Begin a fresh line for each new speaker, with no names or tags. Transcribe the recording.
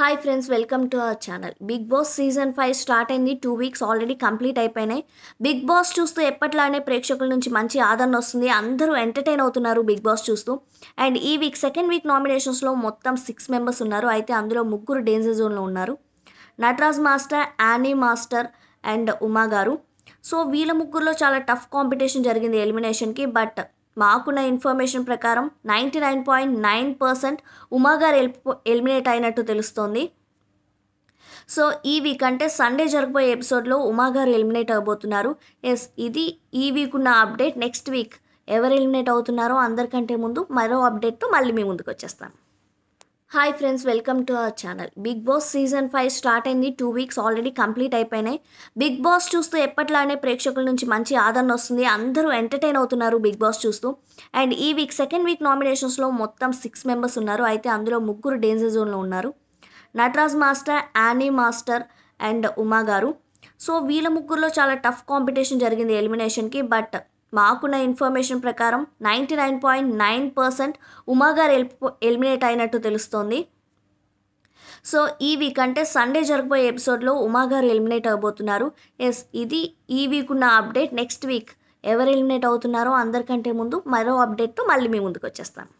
hi friends welcome to our channel Bigg Boss season five start అయింది two weeks already complete అయిపోయినాయి Bigg Boss చూస్తూ ఎప్పట్లానే ప్రేక్షకుల నుంచి మంచి ఆదరణ వస్తుంది అందరూ ఎంటర్టైన్ అవుతున్నారు బిగ్ బాస్ చూస్తూ అండ్ ఈ వీక్ సెకండ్ వీక్ నామినేషన్స్లో మొత్తం సిక్స్ మెంబర్స్ ఉన్నారు అయితే అందులో ముగ్గురు డేంజర్ జోన్లో ఉన్నారు Nataraj master Annie master and Uma గారు సో వీళ్ళ ముగ్గురులో చాలా టఫ్ కాంపిటీషన్ జరిగింది ఎలిమినేషన్కి బట్ మాకున్న ఇన్ఫర్మేషన్ ప్రకారం ninety nine point nine percent ఉమాగారు ఎలిమినేట్ అయినట్టు తెలుస్తోంది సో ఈ వీక్ అంటే సండే జరగబోయే ఎపిసోడ్లో ఉమాగారు ఎలిమినేట్ అయిపోతున్నారు ఎస్ ఇది ఈ వీక్ ఉన్న అప్డేట్ నెక్స్ట్ వీక్ ఎవరు ఎలిమినేట్ అవుతున్నారో అందరికంటే ముందు మరో అప్డేట్తో మళ్ళీ మీ ముందుకు వచ్చేస్తాను hi friends welcome to our channel Bigg Boss season five start అయింది టూ వీక్స్ ఆల్రెడీ కంప్లీట్ అయిపోయినాయి బిగ్ బాస్ చూస్తూ ఎప్పట్లానే ప్రేక్షకుల నుంచి మంచి ఆదరణ వస్తుంది అందరూ ఎంటర్టైన్ అవుతున్నారు బిగ్ బాస్ చూస్తూ అండ్ ఈ వీక్ సెకండ్ వీక్ నామినేషన్స్లో మొత్తం సిక్స్ మెంబర్స్ ఉన్నారు అయితే అందులో ముగ్గురు డేంజర్ జోన్లో ఉన్నారు Nataraj master Annie master and Uma గారు సో వీళ్ళ ముగ్గురులో చాలా టఫ్ కాంపిటీషన్ జరిగింది ఎలిమినేషన్కి బట్ మాకున్న ఇన్ఫర్మేషన్ ప్రకారం ninety nine point nine percent ఉమాగారు ఎలిమినేట్ అయినట్టు తెలుస్తోంది సో ఈ వీక్ అంటే సండే జరగబోయే ఎపిసోడ్లో ఉమాగారు ఎలిమినేట్ అవ్వబోతున్నారు ఎస్ ఇది ఈ వీక్ ఉన్న అప్డేట్ నెక్స్ట్ వీక్ ఎవరు ఎలిమినేట్ అవుతున్నారో అందరికంటే ముందు మరో అప్డేట్తో మళ్ళీ మీ ముందుకు వచ్చేస్తాను